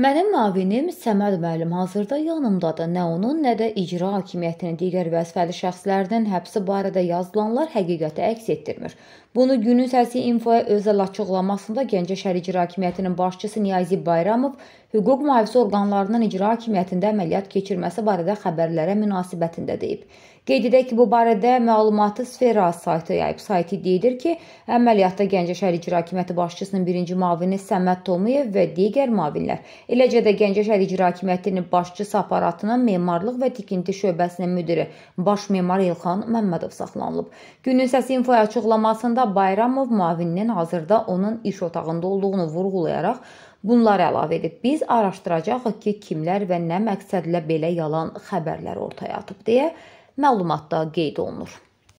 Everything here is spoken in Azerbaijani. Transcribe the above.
Mənim navinim Səməd müəllim hazırda yanımdadır. Nə onun, nə də icra hakimiyyətinin digər vəzifəli şəxslərinin həbsi barədə yazılanlar həqiqəti əks etdirmir. Bunu günün səsi infoya özəl açıqlamasında Gəncə şəhər icra hakimiyyətinin başçısı Niyazi Bayramov hüquq mühafizə orqanlarının icra hakimiyyətində əməliyyat keçirməsi barədə xəbərlərə münasibətində deyib. Qeyd edək ki, bu barədə məlumatı Sfera saytı yayıb. Sayt iddia edir ki, əməliyyatda Gəncəşəhər İcra Hakimiyyəti başçısının birinci müavini Səməd Tomuyev və digər müavinlər, eləcə də Gəncəşəhər İcra Hakimiyyətinin başçısı aparatının memarlıq və tikinti şöbəsinin müdiri baş memar İlxan Məmmədov saxlanılıb. Günün səsi info açıqlamasında Bayramov müavininin hazırda onun iş otağında olduğunu vurğulayaraq Bunları əlavə edib biz araşdıracağıq ki, kimlər və nə məqsədlə belə yalan xəbərlər ortaya atıb deyə məlumatda qeyd olunur.